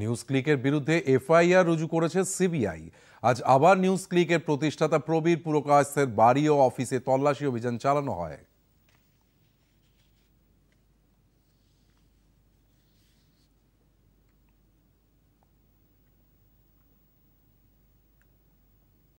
news ক্লিকের বিরুদ্ধে FIR রুজু করেছে সিবিআই আজ আবার নিউজ ক্লিকের প্রতিষ্ঠাতা প্রবীর পুরকাশের বাড়ি ও অফিসে তল্লাশি অভিযান চালানো হয়